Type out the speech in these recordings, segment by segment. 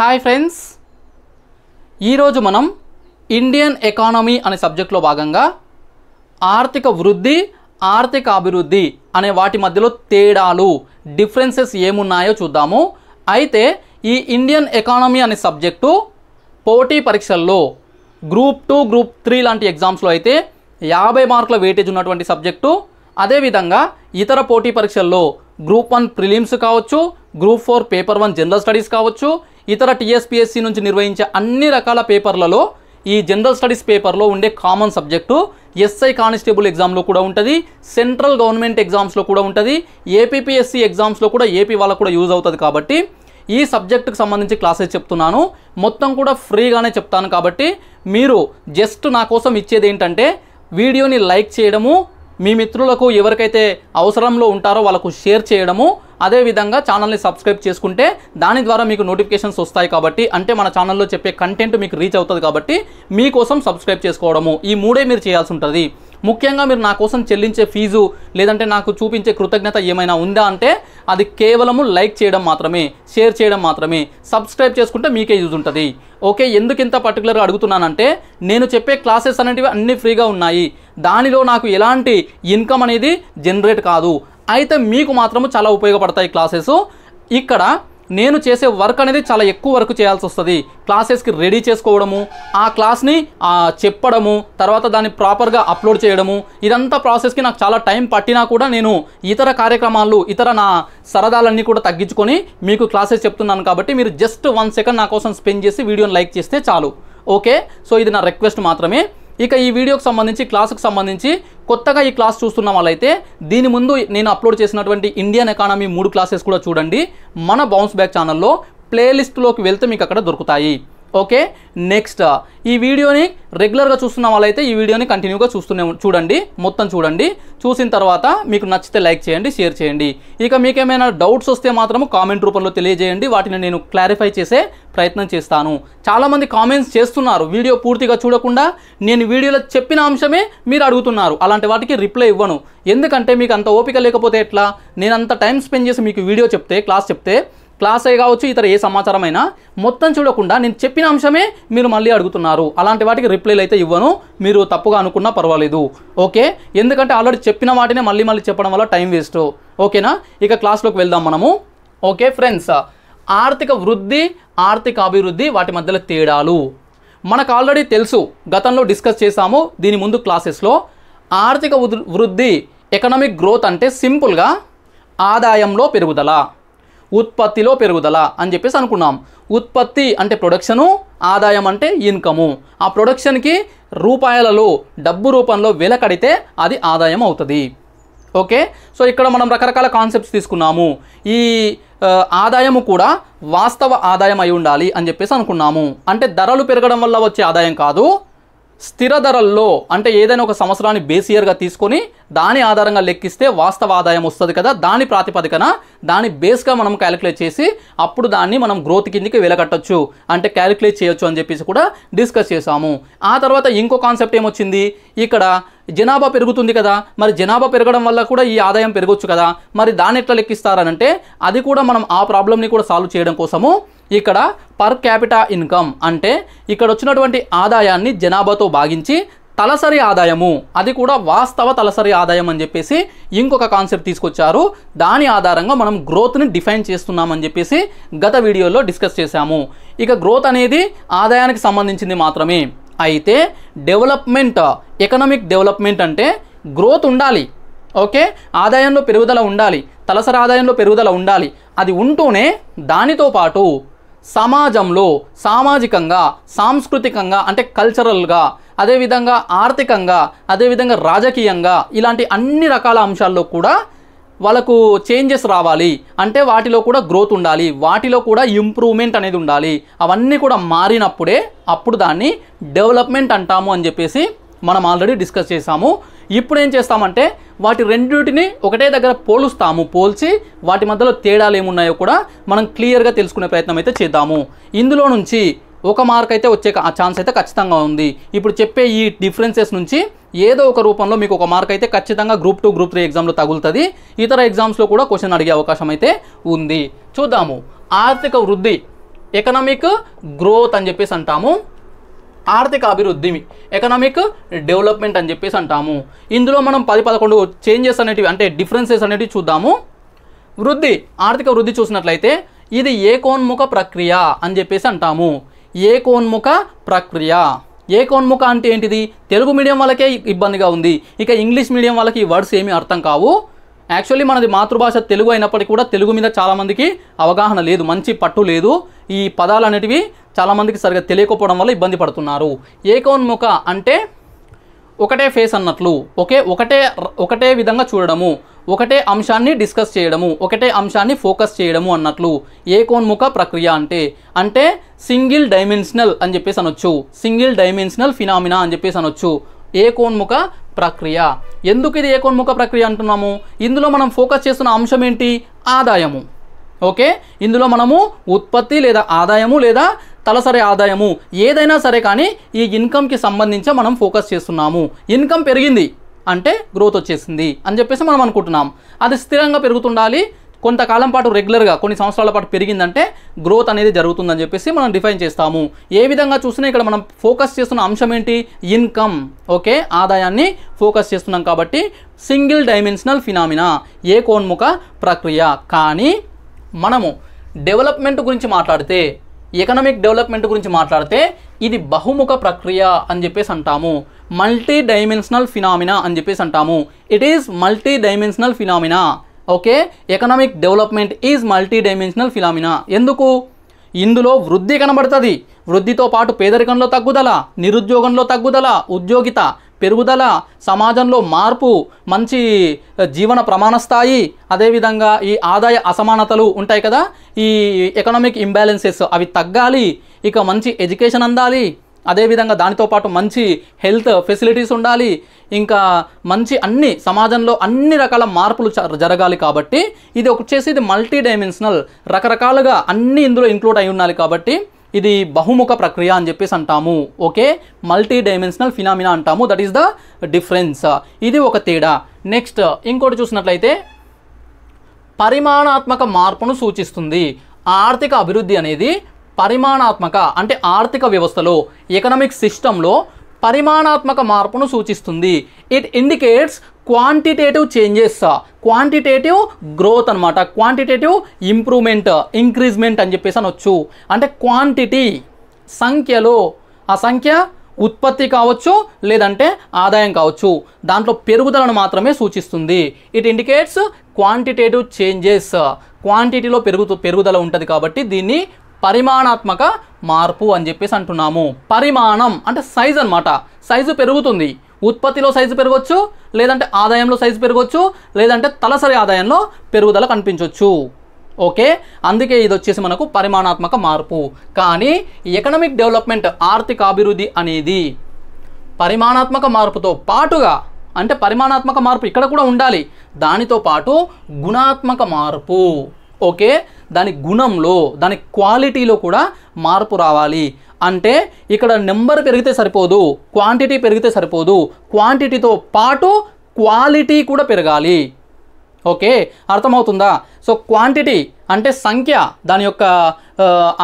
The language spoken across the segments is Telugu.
హాయ్ ఫ్రెండ్స్ ఈరోజు మనం ఇండియన్ ఎకానమీ అనే సబ్జెక్ట్లో భాగంగా ఆర్థిక వృద్ధి ఆర్థిక అభివృద్ధి అనే వాటి మధ్యలో తేడాలు డిఫరెన్సెస్ ఏమున్నాయో చూద్దాము అయితే ఈ ఇండియన్ ఎకానమీ అనే సబ్జెక్టు పోటీ పరీక్షల్లో గ్రూప్ టూ గ్రూప్ త్రీ లాంటి ఎగ్జామ్స్లో అయితే యాభై మార్కుల వెయిటేజ్ ఉన్నటువంటి సబ్జెక్టు అదేవిధంగా ఇతర పోటీ పరీక్షల్లో గ్రూప్ వన్ ప్రిలిమ్స్ కావచ్చు group four paper one general studies కావచ్చు ఇతర టీఎస్పీఎస్సీ నుంచి నిర్వహించే అన్ని రకాల పేపర్లలో ఈ జనరల్ స్టడీస్ పేపర్లో ఉండే కామన్ సబ్జెక్టు ఎస్ఐ కానిస్టేబుల్ ఎగ్జామ్లో కూడా ఉంటుంది సెంట్రల్ గవర్నమెంట్ ఎగ్జామ్స్లో కూడా ఉంటుంది ఏపీపీఎస్సీ ఎగ్జామ్స్లో కూడా ఏపీ వాళ్ళకు కూడా యూజ్ అవుతుంది కాబట్టి ఈ సబ్జెక్టుకు సంబంధించి క్లాసెస్ చెప్తున్నాను మొత్తం కూడా ఫ్రీగానే చెప్తాను కాబట్టి మీరు జస్ట్ నా కోసం ఇచ్చేది ఏంటంటే వీడియోని లైక్ చేయడము మీ మిత్రులకు ఎవరికైతే అవసరంలో ఉంటారో వాళ్ళకు షేర్ చేయడము అదేవిధంగా ఛానల్ని సబ్స్క్రైబ్ చేసుకుంటే దాని ద్వారా మీకు నోటిఫికేషన్స్ వస్తాయి కాబట్టి అంటే మన ఛానల్లో చెప్పే కంటెంట్ మీకు రీచ్ అవుతుంది కాబట్టి మీకోసం సబ్స్క్రైబ్ చేసుకోవడము ఈ మూడే మీరు చేయాల్సి ఉంటుంది ముఖ్యంగా మీరు నా కోసం చెల్లించే ఫీజు లేదంటే నాకు చూపించే కృతజ్ఞత ఏమైనా ఉందా అంటే అది కేవలము లైక్ చేయడం మాత్రమే షేర్ చేయడం మాత్రమే సబ్స్క్రైబ్ చేసుకుంటే మీకే యూజ్ ఉంటుంది ఓకే ఎందుకు ఇంత పర్టికులర్గా అడుగుతున్నానంటే నేను చెప్పే క్లాసెస్ అనేటివి అన్నీ ఫ్రీగా ఉన్నాయి దానిలో నాకు ఎలాంటి ఇన్కమ్ అనేది జనరేట్ కాదు అయితే మీకు మాత్రము చాలా ఉపయోగపడతాయి క్లాసెస్ ఇక్కడ నేను చేసే వర్క్ అనేది చాలా ఎక్కువ వర్క్ చేయాల్సి వస్తుంది క్లాసెస్కి రెడీ చేసుకోవడము ఆ క్లాస్ని చెప్పడము తర్వాత దాన్ని ప్రాపర్గా అప్లోడ్ చేయడము ఇదంతా ప్రాసెస్కి నాకు చాలా టైం పట్టినా కూడా నేను ఇతర కార్యక్రమాలు ఇతర నా సరదాలన్నీ కూడా తగ్గించుకొని మీకు క్లాసెస్ చెప్తున్నాను కాబట్టి మీరు జస్ట్ వన్ సెకండ్ నా కోసం స్పెండ్ చేసి వీడియోని లైక్ చేస్తే చాలు ఓకే సో ఇది నా రిక్వెస్ట్ మాత్రమే ఇక ఈ వీడియోకి సంబంధించి క్లాసుకు సంబంధించి కొత్తగా ఈ క్లాస్ చూస్తున్న వాళ్ళైతే దీని ముందు నేను అప్లోడ్ చేసినటువంటి ఇండియన్ ఎకానమీ మూడు క్లాసెస్ కూడా చూడండి మన బౌన్స్ బ్యాక్ ఛానల్లో ప్లేలిస్ట్లోకి వెళ్తే మీకు అక్కడ దొరుకుతాయి ఓకే నెక్స్ట్ ఈ వీడియోని రెగ్యులర్గా చూస్తున్న వాళ్ళైతే ఈ వీడియోని కంటిన్యూగా చూస్తూనే చూడండి మొత్తం చూడండి చూసిన తర్వాత మీకు నచ్చితే లైక్ చేయండి షేర్ చేయండి ఇక మీకేమైనా డౌట్స్ వస్తే మాత్రము కామెంట్ రూపంలో తెలియజేయండి వాటిని నేను క్లారిఫై చేసే ప్రయత్నం చేస్తాను చాలామంది కామెంట్స్ చేస్తున్నారు వీడియో పూర్తిగా చూడకుండా నేను వీడియోలో చెప్పిన అంశమే మీరు అడుగుతున్నారు అలాంటి వాటికి రిప్లై ఇవ్వను ఎందుకంటే మీకు అంత ఓపిక లేకపోతే ఎట్లా నేను అంత టైం స్పెండ్ చేసి మీకు వీడియో చెప్తే క్లాస్ చెప్తే క్లాస్ ఏ కావచ్చు ఇతర ఏ సమాచారం అయినా మొత్తం చూడకుండా నేను చెప్పిన అంశమే మీరు మళ్ళీ అడుగుతున్నారు అలాంటి వాటికి రిప్లైలు అయితే ఇవ్వను మీరు తప్పుగా అనుకున్నా పర్వాలేదు ఓకే ఎందుకంటే ఆల్రెడీ చెప్పిన వాటినే మళ్ళీ మళ్ళీ చెప్పడం వల్ల టైం వేస్ట్ ఓకేనా ఇక క్లాస్లోకి వెళ్దాం మనము ఓకే ఫ్రెండ్స్ ఆర్థిక వృద్ధి ఆర్థిక అభివృద్ధి వాటి మధ్యలో తేడాలు మనకు ఆల్రెడీ తెలుసు గతంలో డిస్కస్ చేశాము దీని ముందు క్లాసెస్లో ఆర్థిక వృద్ధి ఎకనామిక్ గ్రోత్ అంటే సింపుల్గా ఆదాయంలో పెరుగుదల ఉత్పత్తిలో పెరుగుదల అని చెప్పేసి అనుకున్నాం ఉత్పత్తి అంటే ప్రొడక్షను ఆదాయం అంటే ఇన్కము ఆ ప్రొడక్షన్కి రూపాయలలో డబ్బు రూపంలో వెల కడితే అది ఆదాయం అవుతుంది ఓకే సో ఇక్కడ మనం రకరకాల కాన్సెప్ట్స్ తీసుకున్నాము ఈ ఆదాయము కూడా వాస్తవ ఆదాయం అయి ఉండాలి అని చెప్పేసి అనుకున్నాము అంటే ధరలు పెరగడం వల్ల వచ్చే ఆదాయం కాదు స్థిర ధరల్లో అంటే ఏదైనా ఒక సంవత్సరాన్ని బేస్ ఇయర్గా తీసుకొని దాని ఆధారంగా లెక్కిస్తే వాస్తవ ఆదాయం వస్తుంది కదా దాని ప్రాతిపదికన దాని బేస్గా మనం క్యాలిక్యులేట్ చేసి అప్పుడు దాన్ని మనం గ్రోత్ కిందికి వెలగట్టచ్చు అంటే క్యాలిక్యులేట్ చేయొచ్చు అని చెప్పేసి కూడా డిస్కస్ చేసాము ఆ తర్వాత ఇంకో కాన్సెప్ట్ ఏమొచ్చింది ఇక్కడ జనాభా పెరుగుతుంది కదా మరి జనాభా పెరగడం వల్ల కూడా ఈ ఆదాయం పెరగచ్చు కదా మరి దాన్ని ఎట్లా లెక్కిస్తారనంటే అది కూడా మనం ఆ ప్రాబ్లమ్ని కూడా సాల్వ్ చేయడం కోసము ఇక్కడ పర్ క్యాపిటా ఇన్కమ్ అంటే ఇక్కడ వచ్చినటువంటి ఆదాయాన్ని జనాభాతో భాగించి తలసరి ఆదాయము అది కూడా వాస్తవ తలసరి ఆదాయం అని చెప్పేసి ఇంకొక కాన్సెప్ట్ తీసుకొచ్చారు దాని ఆధారంగా మనం గ్రోత్ని డిఫైన్ చేస్తున్నామని చెప్పేసి గత వీడియోలో డిస్కస్ చేశాము ఇక గ్రోత్ అనేది ఆదాయానికి సంబంధించింది మాత్రమే అయితే డెవలప్మెంట్ ఎకనామిక్ డెవలప్మెంట్ అంటే గ్రోత్ ఉండాలి ఓకే ఆదాయంలో పెరుగుదల ఉండాలి తలసరి ఆదాయంలో పెరుగుదల ఉండాలి అది ఉంటూనే దానితో పాటు సమాజంలో సామాజికంగా సాంస్కృతికంగా అంటే కల్చరల్గా అదేవిధంగా ఆర్థికంగా అదేవిధంగా రాజకీయంగా ఇలాంటి అన్ని రకాల అంశాల్లో కూడా వాళ్ళకు చేంజెస్ రావాలి అంటే వాటిలో కూడా గ్రోత్ ఉండాలి వాటిలో కూడా ఇంప్రూవ్మెంట్ అనేది ఉండాలి అవన్నీ కూడా మారినప్పుడే అప్పుడు దాన్ని డెవలప్మెంట్ అంటాము అని చెప్పేసి మనం ఆల్రెడీ డిస్కస్ చేసాము ఇప్పుడు ఏం చేస్తామంటే వాటి రెండింటిని ఒకటే దగ్గర పోలుస్తాము పోల్చి వాటి మధ్యలో తేడాలు ఏమున్నాయో కూడా మనం క్లియర్గా తెలుసుకునే ప్రయత్నం అయితే చేద్దాము ఇందులో నుంచి ఒక మార్క్ అయితే వచ్చే ఛాన్స్ అయితే ఖచ్చితంగా ఉంది ఇప్పుడు చెప్పే ఈ డిఫరెన్సెస్ నుంచి ఏదో ఒక రూపంలో మీకు ఒక మార్క్ అయితే ఖచ్చితంగా గ్రూప్ టూ గ్రూప్ త్రీ ఎగ్జామ్లో తగులుతుంది ఇతర ఎగ్జామ్స్లో కూడా క్వశ్చన్ అడిగే అవకాశం అయితే ఉంది చూద్దాము ఆర్థిక వృద్ధి ఎకనామిక్ గ్రోత్ అని చెప్పేసి అంటాము ఆర్థిక అభివృద్ధి ఎకనామిక్ డెవలప్మెంట్ అని చెప్పేసి అంటాము ఇందులో మనం పది పదకొండు చేంజెస్ అనేటివి అంటే డిఫరెన్సెస్ అనేటివి చూద్దాము వృద్ధి ఆర్థిక వృద్ధి చూసినట్లయితే ఇది ఏకోన్ముఖ ప్రక్రియ అని చెప్పేసి అంటాము ఏకోన్ముఖ ప్రక్రియ ఏకోన్ముఖ అంటే ఏంటిది తెలుగు మీడియం వాళ్ళకే ఇబ్బందిగా ఉంది ఇక ఇంగ్లీష్ మీడియం వాళ్ళకి ఈ వర్డ్స్ ఏమీ అర్థం కావు యాక్చువల్లీ మనది మాతృభాష తెలుగు అయినప్పటికీ కూడా తెలుగు మీద చాలామందికి అవగాహన లేదు మంచి పట్టు లేదు ఈ పదాలు అనేటివి చాలామందికి సరిగ్గా తెలియకపోవడం వల్ల ఇబ్బంది పడుతున్నారు ఏకోన్ముఖ అంటే ఒకటే ఫేస్ అన్నట్లు ఒకే ఒకటే ఒకటే విధంగా చూడడము ఒకటే అంశాన్ని డిస్కస్ చేయడము ఒకటే అంశాన్ని ఫోకస్ చేయడము అన్నట్లు ఏకోన్ముఖ ప్రక్రియ అంటే అంటే సింగిల్ డైమెన్షనల్ అని చెప్పేసి అనొచ్చు సింగిల్ డైమెన్షనల్ ఫినామినా అని చెప్పేసి అనొచ్చు ఏకోన్ముఖ ప్రక్రియ ఎందుకు ఇది ఏకోన్ముఖ ప్రక్రియ అంటున్నాము ఇందులో మనం ఫోకస్ చేస్తున్న అంశం ఏంటి ఆదాయము ఓకే ఇందులో మనము ఉత్పత్తి లేదా ఆదాయము లేదా తలసరి ఆదాయము ఏదైనా సరే కానీ ఈ ఇన్కమ్కి సంబంధించి మనం ఫోకస్ చేస్తున్నాము ఇన్కమ్ పెరిగింది అంటే గ్రోత్ వచ్చేసింది అని చెప్పేసి మనం అనుకుంటున్నాం అది స్థిరంగా పెరుగుతుండాలి కొంతకాలం పాటు రెగ్యులర్గా కొన్ని సంవత్సరాల పాటు పెరిగిందంటే గ్రోత్ అనేది జరుగుతుందని చెప్పేసి మనం డిఫైన్ చేస్తాము ఏ విధంగా చూసినా ఇక్కడ మనం ఫోకస్ చేస్తున్న అంశం ఏంటి ఇన్కమ్ ఓకే ఆదాయాన్ని ఫోకస్ చేస్తున్నాం కాబట్టి సింగిల్ డైమెన్షనల్ ఫినామినా ఏ కోన్ముఖ ప్రక్రియ కానీ మనము డెవలప్మెంట్ గురించి మాట్లాడితే ఎకనామిక్ డెవలప్మెంట్ గురించి మాట్లాడితే ఇది బహుముఖ ప్రక్రియ అని చెప్పేసి అంటాము మల్టీ డైమెన్షనల్ ఫినామినా అని చెప్పేసి అంటాము it is multi dimensional phenomena okay economic development is multi dimensional phenomena ఎందుకు ఇందులో వృద్ధి కనబడుతుంది వృద్ధితో పాటు పేదరికంలో తగ్గుదల నిరుద్యోగంలో తగ్గుదల ఉద్యోగిత పెరుగుదల సమాజంలో మార్పు మంచి జీవన ప్రమాణ స్థాయి అదేవిధంగా ఈ ఆదాయ అసమానతలు ఉంటాయి కదా ఈ ఎకనామిక్ ఇంబ్యాలెన్సెస్ అవి తగ్గాలి ఇక మంచి ఎడ్యుకేషన్ అందాలి అదేవిధంగా దానితో పాటు మంచి హెల్త్ ఫెసిలిటీస్ ఉండాలి ఇంకా మంచి అన్ని సమాజంలో అన్ని రకాల మార్పులు జరగాలి కాబట్టి ఇది వచ్చేసి ఇది మల్టీ డైమెన్షనల్ రకరకాలుగా అన్ని ఇందులో ఇంక్లూడ్ అయి ఉండాలి కాబట్టి ఇది బహుముఖ ప్రక్రియ అని చెప్పేసి అంటాము ఓకే మల్టీ డైమెన్షనల్ ఫినామినా అంటాము దట్ ఈస్ ద డిఫరెన్స్ ఇది ఒక తేడా నెక్స్ట్ ఇంకోటి చూసినట్లయితే పరిమాణాత్మక మార్పును సూచిస్తుంది ఆర్థిక అభివృద్ధి అనేది పరిమాణాత్మక అంటే ఆర్థిక వ్యవస్థలో ఎకనామిక్ సిస్టంలో పరిమాణాత్మక మార్పును సూచిస్తుంది it indicates quantitative changes quantitative growth అనమాట క్వాంటిటేటివ్ ఇంప్రూవ్మెంట్ ఇంక్రీజ్మెంట్ అని చెప్పేసి అనొచ్చు అంటే క్వాంటిటీ సంఖ్యలో ఆ సంఖ్య ఉత్పత్తి కావచ్చు లేదంటే ఆదాయం కావచ్చు దాంట్లో పెరుగుదలను మాత్రమే సూచిస్తుంది ఇట్ ఇండికేట్స్ క్వాంటిటేటివ్ చేంజెస్ క్వాంటిటీలో పెరుగు పెరుగుదల ఉంటుంది కాబట్టి దీన్ని పరిమాణాత్మక మార్పు అని చెప్పేసి అంటున్నాము పరిమాణం అంటే సైజ్ అనమాట సైజు పెరుగుతుంది ఉత్పత్తిలో సైజు పెరగవచ్చు లేదంటే ఆదాయంలో సైజు పెరగవచ్చు లేదంటే తలసరి ఆదాయంలో పెరుగుదల కనిపించవచ్చు ఓకే అందుకే ఇది వచ్చేసి మనకు పరిమాణాత్మక మార్పు కానీ ఎకనామిక్ డెవలప్మెంట్ ఆర్థిక అభివృద్ధి అనేది పరిమాణాత్మక మార్పుతో పాటుగా అంటే పరిమాణాత్మక మార్పు ఇక్కడ కూడా ఉండాలి దానితో పాటు గుణాత్మక మార్పు ఓకే దాని గుణంలో దాని క్వాలిటీలో కూడా మార్పు రావాలి అంటే ఇక్కడ నెంబర్ పెరిగితే సరిపోదు క్వాంటిటీ పెరిగితే సరిపోదు క్వాంటిటీతో పాటు క్వాలిటీ కూడా పెరగాలి ఓకే అర్థమవుతుందా సో క్వాంటిటీ అంటే సంఖ్య దాని యొక్క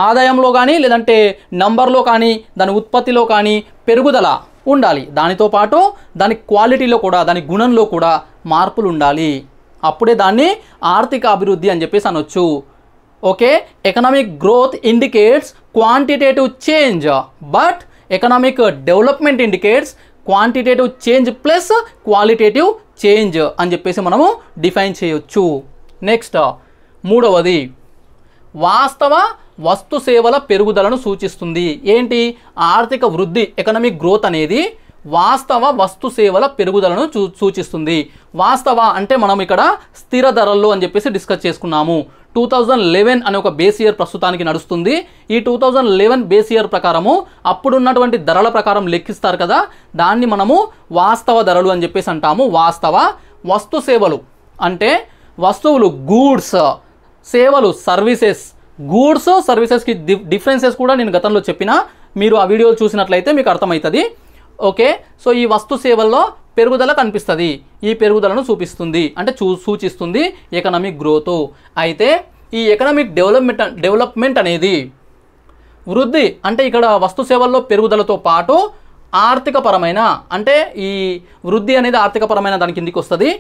ఆదాయంలో కానీ లేదంటే నంబర్లో కానీ దాని ఉత్పత్తిలో కానీ పెరుగుదల ఉండాలి దానితో పాటు దాని క్వాలిటీలో కూడా దాని గుణంలో కూడా మార్పులు ఉండాలి అప్పుడే దాన్ని ఆర్థిక అభివృద్ధి అని చెప్పేసి అనొచ్చు okay economic growth indicates quantitative change but economic development indicates quantitative change plus qualitative change అని చెప్పేసి మనము డిఫైన్ చేయొచ్చు నెక్స్ట్ మూడవది వాస్తవ వస్తు సేవల పెరుగుదలను సూచిస్తుంది ఏంటి ఆర్థిక వృద్ధి ఎకనామిక్ గ్రోత్ అనేది వాస్తవ వస్తు సేవల పెరుగుదలను సూచిస్తుంది వాస్తవ అంటే మనం ఇక్కడ స్థిర ధరల్లో అని చెప్పేసి డిస్కస్ చేసుకున్నాము టూ థౌజండ్ లెవెన్ అనే ఒక బేస్ ఇయర్ ప్రస్తుతానికి నడుస్తుంది ఈ two thousand eleven base year ప్రకారము అప్పుడున్నటువంటి ధరల ప్రకారం లెక్కిస్తారు కదా దాన్ని మనము వాస్తవ ధరలు అని చెప్పేసి అంటాము వాస్తవ వస్తు సేవలు అంటే వస్తువులు గూడ్స్ సేవలు సర్వీసెస్ గూడ్స్ సర్వీసెస్కి డిఫరెన్సెస్ కూడా నేను గతంలో చెప్పిన మీరు ఆ వీడియోలు చూసినట్లయితే మీకు అర్థమవుతుంది ఓకే సో ఈ వస్తు సేవల్లో పెరుగుదల కనిపిస్తుంది ఈ పెరుగుదలను చూపిస్తుంది అంటే చూ సూచిస్తుంది ఎకనామిక్ గ్రోత్ అయితే ఈ ఎకనామిక్ డెవలప్మెంట్ డెవలప్మెంట్ అనేది వృద్ధి అంటే ఇక్కడ వస్తు సేవల్లో పెరుగుదలతో పాటు ఆర్థికపరమైన అంటే ఈ వృద్ధి అనేది ఆర్థికపరమైన దాని కిందికి వస్తుంది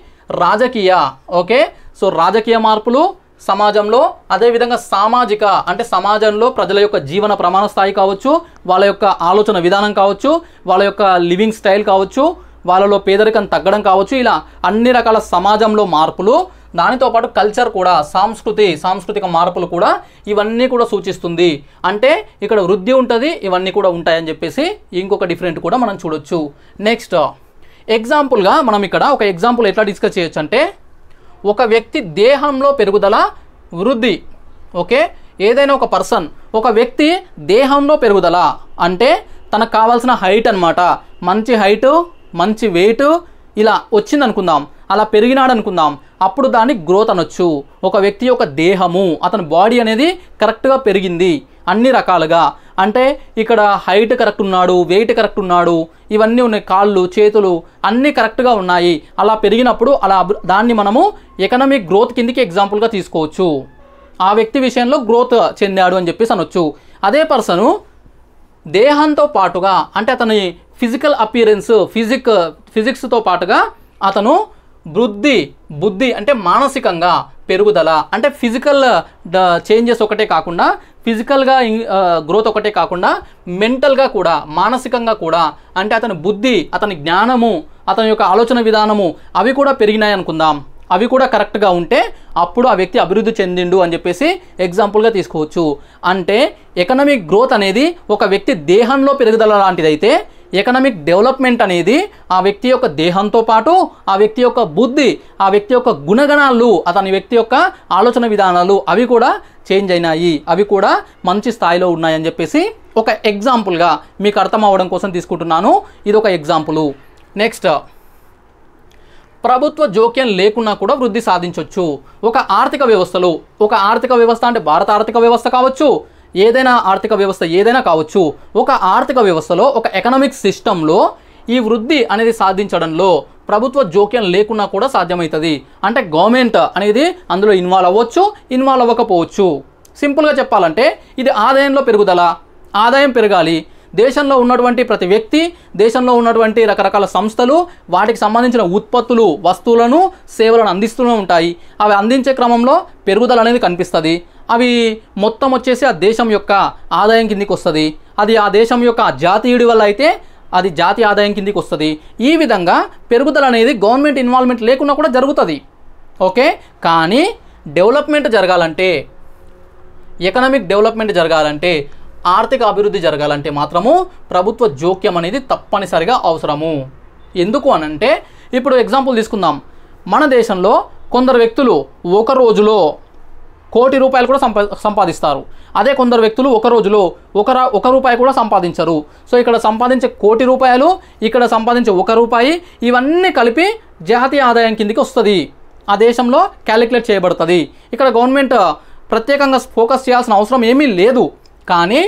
రాజకీయ ఓకే సో రాజకీయ మార్పులు సమాజంలో అదేవిధంగా సామాజిక అంటే సమాజంలో ప్రజల యొక్క జీవన ప్రమాణ స్థాయి కావచ్చు వాళ్ళ యొక్క ఆలోచన విధానం కావచ్చు వాళ్ళ యొక్క లివింగ్ స్టైల్ కావచ్చు వాళ్ళలో పేదరికం తగ్గడం కావచ్చు ఇలా అన్ని రకాల సమాజంలో మార్పులు దానితో పాటు కల్చర్ కూడా సాంస్కృతి సాంస్కృతిక మార్పులు కూడా ఇవన్నీ కూడా సూచిస్తుంది అంటే ఇక్కడ వృద్ధి ఉంటుంది ఇవన్నీ కూడా ఉంటాయని చెప్పేసి ఇంకొక డిఫరెంట్ కూడా మనం చూడొచ్చు నెక్స్ట్ ఎగ్జాంపుల్గా మనం ఇక్కడ ఒక ఎగ్జాంపుల్ ఎట్లా డిస్కస్ చేయొచ్చు అంటే ఒక వ్యక్తి దేహంలో పెరుగుదల వృద్ధి ఓకే ఏదైనా ఒక పర్సన్ ఒక వ్యక్తి దేహంలో పెరుగుదల అంటే తనకు కావాల్సిన హైట్ అనమాట మంచి హైటు మంచి వెయిట్ ఇలా వచ్చింది అనుకుందాం అలా పెరిగినాడు అనుకుందాం అప్పుడు దాన్ని గ్రోత్ అనొచ్చు ఒక వ్యక్తి యొక్క దేహము అతని బాడీ అనేది కరెక్ట్గా పెరిగింది అన్ని రకాలుగా అంటే ఇక్కడ హైట్ కరెక్ట్ ఉన్నాడు వెయిట్ కరెక్ట్ ఉన్నాడు ఇవన్నీ ఉన్నాయి కాళ్ళు చేతులు అన్నీ కరెక్ట్గా ఉన్నాయి అలా పెరిగినప్పుడు అలా దాన్ని మనము ఎకనామిక్ గ్రోత్ కిందికి ఎగ్జాంపుల్గా తీసుకోవచ్చు ఆ వ్యక్తి విషయంలో గ్రోత్ చెందాడు అని చెప్పేసి అనొచ్చు అదే పర్సను దేహంతో పాటుగా అంటే అతని ఫిజికల్ అపియరెన్స్ ఫిజిక్ ఫిజిక్స్తో పాటుగా అతను వృద్ధి బుద్ధి అంటే మానసికంగా పెరుగుదల అంటే ఫిజికల్ చేంజెస్ ఒకటే కాకుండా ఫిజికల్గా గ్రోత్ ఒకటే కాకుండా మెంటల్గా కూడా మానసికంగా కూడా అంటే అతని బుద్ధి అతని జ్ఞానము అతని యొక్క ఆలోచన విధానము అవి కూడా పెరిగినాయి అనుకుందాం అవి కూడా కరెక్ట్గా ఉంటే అప్పుడు ఆ వ్యక్తి అభివృద్ధి చెందిండు అని చెప్పేసి ఎగ్జాంపుల్గా తీసుకోవచ్చు అంటే ఎకనామిక్ గ్రోత్ అనేది ఒక వ్యక్తి దేహంలో పెరుగుదల లాంటిదైతే ఎకనామిక్ డెవలప్మెంట్ అనేది ఆ వ్యక్తి యొక్క దేహంతో పాటు ఆ వ్యక్తి యొక్క బుద్ధి ఆ వ్యక్తి యొక్క గుణగణాలు అతని వ్యక్తి యొక్క ఆలోచన విధానాలు అవి కూడా చేంజ్ అయినాయి అవి కూడా మంచి స్థాయిలో ఉన్నాయని చెప్పేసి ఒక ఎగ్జాంపుల్గా మీకు అర్థం అవ్వడం కోసం తీసుకుంటున్నాను ఇది ఒక ఎగ్జాంపుల్ నెక్స్ట్ ప్రభుత్వ జోక్యం లేకున్నా కూడా వృద్ధి సాధించవచ్చు ఒక ఆర్థిక వ్యవస్థలో ఒక ఆర్థిక వ్యవస్థ అంటే భారత ఆర్థిక వ్యవస్థ కావచ్చు ఏదైనా ఆర్థిక వ్యవస్థ ఏదైనా కావచ్చు ఒక ఆర్థిక వ్యవస్థలో ఒక ఎకనామిక్ సిస్టంలో ఈ వృద్ధి అనేది సాధించడంలో ప్రభుత్వ జోక్యం లేకున్నా కూడా సాధ్యమవుతుంది అంటే గవర్నమెంట్ అనేది అందులో ఇన్వాల్వ్ అవ్వచ్చు ఇన్వాల్వ్ అవ్వకపోవచ్చు సింపుల్గా చెప్పాలంటే ఇది ఆదాయంలో పెరుగుదల ఆదాయం పెరగాలి దేశంలో ఉన్నటువంటి ప్రతి వ్యక్తి దేశంలో ఉన్నటువంటి రకరకాల సంస్థలు వాటికి సంబంధించిన ఉత్పత్తులు వస్తువులను సేవలను అందిస్తూనే ఉంటాయి అవి అందించే క్రమంలో పెరుగుదల అనేది కనిపిస్తుంది అవి మొత్తం వచ్చేసి ఆ దేశం యొక్క ఆదాయం కిందికి వస్తుంది అది ఆ దేశం యొక్క జాతీయుడి వల్ల అయితే అది జాతి ఆదాయం కిందికి వస్తుంది ఈ విధంగా పెరుగుదల అనేది గవర్నమెంట్ ఇన్వాల్వ్మెంట్ లేకుండా కూడా జరుగుతుంది ఓకే కానీ డెవలప్మెంట్ జరగాలంటే ఎకనామిక్ డెవలప్మెంట్ జరగాలంటే ఆర్థిక అభివృద్ధి జరగాలంటే మాత్రము ప్రభుత్వ జోక్యం అనేది తప్పనిసరిగా అవసరము ఎందుకు అనంటే ఇప్పుడు ఎగ్జాంపుల్ తీసుకుందాం మన దేశంలో కొందరు వ్యక్తులు ఒక రోజులో కోటి రూపాయలు కూడా సంపా సంపాదిస్తారు అదే కొందరు వ్యక్తులు ఒక రోజులో ఒక ఒక రూపాయి కూడా సంపాదించరు సో ఇక్కడ సంపాదించే కోటి రూపాయలు ఇక్కడ సంపాదించే ఒక రూపాయి ఇవన్నీ కలిపి జాతీయ ఆదాయం కిందికి వస్తుంది ఆ దేశంలో క్యాలిక్యులేట్ చేయబడుతుంది ఇక్కడ గవర్నమెంట్ ప్రత్యేకంగా ఫోకస్ చేయాల్సిన అవసరం ఏమీ లేదు కానీ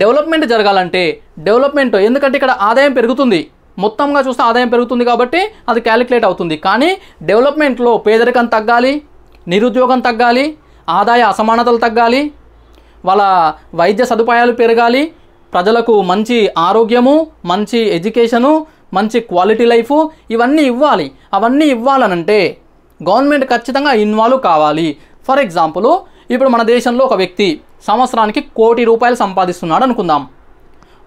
డెవలప్మెంట్ జరగాలంటే డెవలప్మెంట్ ఎందుకంటే ఇక్కడ ఆదాయం పెరుగుతుంది మొత్తంగా చూస్తే ఆదాయం పెరుగుతుంది కాబట్టి అది క్యాలిక్యులేట్ అవుతుంది కానీ డెవలప్మెంట్లో పేదరికం తగ్గాలి నిరుద్యోగం తగ్గాలి ఆదాయ అసమానతలు తగ్గాలి వాళ్ళ వైద్య సదుపాయాలు పెరగాలి ప్రజలకు మంచి ఆరోగ్యము మంచి ఎడ్యుకేషను మంచి క్వాలిటీ లైఫ్ ఇవన్నీ ఇవ్వాలి అవన్నీ ఇవ్వాలనంటే గవర్నమెంట్ ఖచ్చితంగా ఇన్వాల్వ్ కావాలి ఫర్ ఎగ్జాంపుల్ ఇప్పుడు మన దేశంలో ఒక వ్యక్తి సంవత్సరానికి కోటి రూపాయలు సంపాదిస్తున్నాడు అనుకుందాం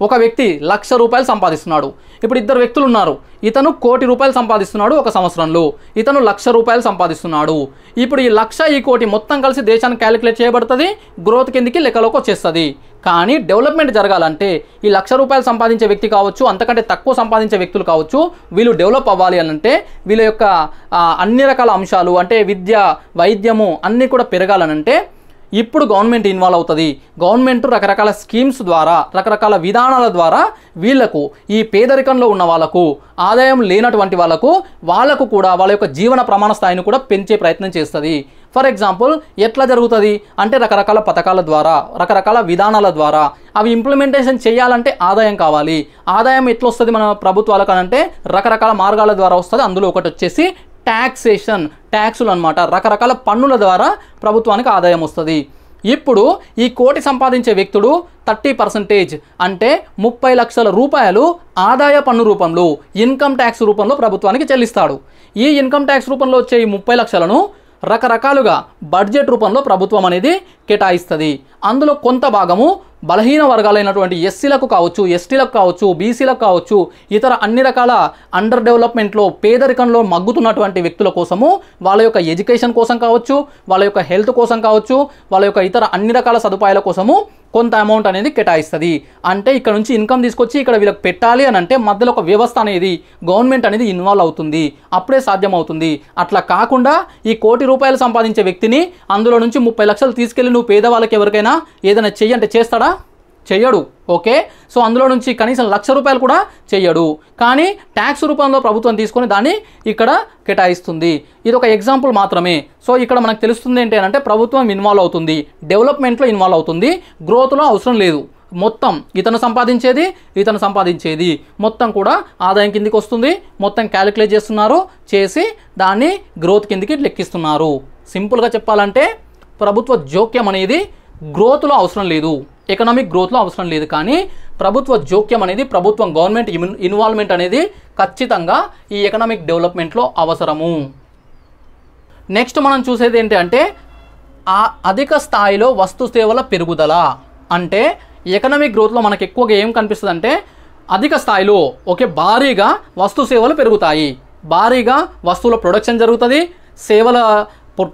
ఒక వ్యక్తి లక్ష రూపాయలు సంపాదిస్తున్నాడు ఇప్పుడు ఇద్దరు వ్యక్తులు ఉన్నారు ఇతను కోటి రూపాయలు సంపాదిస్తున్నాడు ఒక సంవత్సరంలో ఇతను లక్ష రూపాయలు సంపాదిస్తున్నాడు ఇప్పుడు ఈ లక్ష ఈ కోటి మొత్తం కలిసి దేశాన్ని క్యాలిక్యులేట్ చేయబడుతుంది గ్రోత్ కిందికి లెక్కలోకి వచ్చేస్తుంది కానీ డెవలప్మెంట్ జరగాలంటే ఈ లక్ష రూపాయలు సంపాదించే వ్యక్తి కావచ్చు అంతకంటే తక్కువ సంపాదించే వ్యక్తులు కావచ్చు వీళ్ళు డెవలప్ అవ్వాలి అని అంటే వీళ్ళ యొక్క అన్ని రకాల అంశాలు అంటే విద్య వైద్యము అన్నీ కూడా పెరగాలనంటే ఇప్పుడు గవర్నమెంట్ ఇన్వాల్వ్ అవుతుంది గవర్నమెంట్ రకరకాల స్కీమ్స్ ద్వారా రకరకాల విధానాల ద్వారా వీళ్లకు ఈ పేదరికంలో ఉన్న వాళ్లకు ఆదాయం లేనటువంటి వాళ్లకు వాళ్లకు కూడా వాళ్ళ యొక్క జీవన ప్రమాణ స్థాయిని కూడా పెంచే ప్రయత్నం చేస్తుంది ఫర్ ఎగ్జాంపుల్ ఎట్లా జరుగుతుంది అంటే రకరకాల పథకాల ద్వారా రకరకాల విధానాల ద్వారా అవి ఇంప్లిమెంటేషన్ చేయాలంటే ఆదాయం కావాలి ఆదాయం ఎట్లా వస్తుంది మన ప్రభుత్వాలకు అంటే రకరకాల మార్గాల ద్వారా వస్తుంది అందులో ఒకటి వచ్చేసి ట్యాక్సేషన్ ట్యాక్సులు అనమాట రకరకాల పన్నుల ద్వారా ప్రభుత్వానికి ఆదాయం వస్తుంది ఇప్పుడు ఈ కోటి సంపాదించే వ్యక్తుడు థర్టీ పర్సెంటేజ్ అంటే ముప్పై లక్షల రూపాయలు ఆదాయ పన్ను రూపంలో ఇన్కమ్ ట్యాక్స్ రూపంలో ప్రభుత్వానికి చెల్లిస్తాడు ఈ ఇన్కమ్ ట్యాక్స్ రూపంలో వచ్చే ఈ ముప్పై లక్షలను రకరకాలుగా బడ్జెట్ రూపంలో ప్రభుత్వం అనేది కేటాయిస్తుంది అందులో కొంత భాగము బలహీన వర్గాలైనటువంటి ఎస్సీలకు కావచ్చు ఎస్టీలకు కావచ్చు బీసీలకు కావచ్చు ఇతర అన్ని రకాల అండర్ డెవలప్మెంట్లో పేదరికంలో మగ్గుతున్నటువంటి వ్యక్తుల కోసము వాళ్ళ యొక్క ఎడ్యుకేషన్ కోసం కావచ్చు వాళ్ళ యొక్క హెల్త్ కోసం కావచ్చు వాళ్ళ యొక్క ఇతర అన్ని రకాల సదుపాయాల కోసము కొంత అమౌంట్ అనేది కేటాయిస్తుంది అంటే ఇక్కడ నుంచి ఇన్కమ్ తీసుకొచ్చి ఇక్కడ వీళ్ళకి పెట్టాలి అని అంటే మధ్యలో ఒక వ్యవస్థ అనేది గవర్నమెంట్ అనేది ఇన్వాల్వ్ అవుతుంది అప్పుడే సాధ్యమవుతుంది అట్లా కాకుండా ఈ కోటి రూపాయలు సంపాదించే వ్యక్తిని అందులో నుంచి ముప్పై లక్షలు తీసుకెళ్ళి నువ్వు పేదవాళ్ళకి ఎవరికైనా ఏదైనా చెయ్యి అంటే చేస్తాడా చెయ్యడు ఓకే సో అందులో నుంచి కనీసం లక్ష రూపాయలు కూడా చెయ్యడు కానీ ట్యాక్స్ రూపంలో ప్రభుత్వం తీసుకొని దాన్ని ఇక్కడ కేటాయిస్తుంది ఇది ఒక ఎగ్జాంపుల్ మాత్రమే సో ఇక్కడ మనకు తెలుస్తుంది ఏంటి అంటే ప్రభుత్వం ఇన్వాల్వ్ అవుతుంది డెవలప్మెంట్లో ఇన్వాల్వ్ అవుతుంది గ్రోత్లో అవసరం లేదు మొత్తం ఇతను సంపాదించేది ఇతను సంపాదించేది మొత్తం కూడా ఆదాయం కిందికి వస్తుంది మొత్తం క్యాలిక్యులేట్ చేస్తున్నారు చేసి దాన్ని గ్రోత్ కిందికి లెక్కిస్తున్నారు సింపుల్గా చెప్పాలంటే ప్రభుత్వ జోక్యం అనేది గ్రోత్లో అవసరం లేదు ఎకనామిక్ గ్రోత్లో అవసరం లేదు కానీ ప్రభుత్వ జోక్యం అనేది ప్రభుత్వం గవర్నమెంట్ ఇన్వాల్వ్మెంట్ అనేది ఖచ్చితంగా ఈ ఎకనామిక్ డెవలప్మెంట్లో అవసరము నెక్స్ట్ మనం చూసేది ఏంటి అంటే ఆ అధిక స్థాయిలో వస్తు సేవల పెరుగుదల అంటే ఎకనామిక్ గ్రోత్లో మనకు ఎక్కువగా ఏం కనిపిస్తుంది అంటే అధిక స్థాయిలో ఓకే భారీగా వస్తు సేవలు పెరుగుతాయి భారీగా వస్తువుల ప్రొడక్షన్ జరుగుతుంది సేవల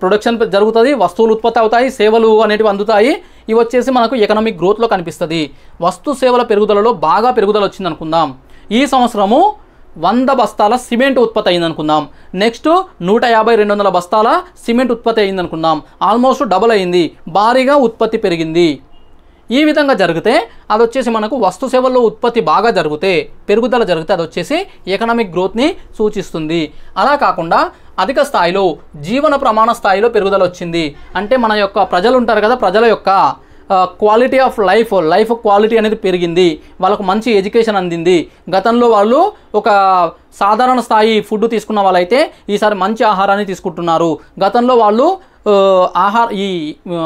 ప్రొడక్షన్ జరుగుతుంది వస్తువులు ఉత్పత్తి అవుతాయి సేవలు అనేటివి అందుతాయి ఇవి వచ్చేసి మనకు ఎకనామిక్ గ్రోత్లో కనిపిస్తుంది వస్తు సేవల పెరుగుదలలో బాగా పెరుగుదల వచ్చింది అనుకుందాం ఈ సంవత్సరము వంద బస్తాల సిమెంట్ ఉత్పత్తి అయింది అనుకుందాం నెక్స్ట్ నూట యాభై రెండు వందల బస్తాల సిమెంట్ ఉత్పత్తి అయింది అనుకుందాం ఆల్మోస్ట్ డబుల్ అయింది భారీగా ఉత్పత్తి పెరిగింది ఈ విధంగా జరిగితే అది వచ్చేసి మనకు వస్తు సేవల్లో ఉత్పత్తి బాగా జరిగితే పెరుగుదల జరిగితే అది వచ్చేసి ఎకనామిక్ గ్రోత్ని సూచిస్తుంది అలా కాకుండా అధిక స్థాయిలో జీవన ప్రమాణ స్థాయిలో పెరుగుదల వచ్చింది అంటే మన యొక్క ప్రజలు ఉంటారు కదా ప్రజల యొక్క quality of life life quality అనేది పెరిగింది వాళ్ళకు మంచి ఎడ్యుకేషన్ అందింది గతంలో వాళ్ళు ఒక సాధారణ స్థాయి ఫుడ్ తీసుకున్న వాళ్ళైతే ఈసారి మంచి ఆహారాన్ని తీసుకుంటున్నారు గతంలో వాళ్ళు ఆహార ఈ